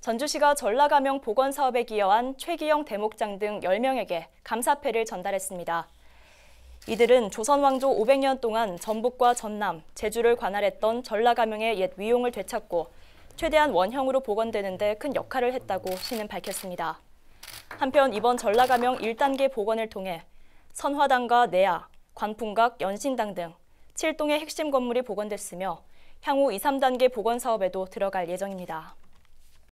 전주시가 전라가명 보건 사업에 기여한 최기영 대목장 등 10명에게 감사패를 전달했습니다. 이들은 조선왕조 500년 동안 전북과 전남, 제주를 관할했던 전라가명의 옛 위용을 되찾고 최대한 원형으로 복원되는 데 큰 역할을 했다고 시는 밝혔습니다. 한편 이번 전라가명 1단계 복원을 통해 선화당과 내야, 관풍각, 연신당 등 7동의 핵심 건물이 복원됐으며 향후 2, 3단계 복원 사업에도 들어갈 예정입니다.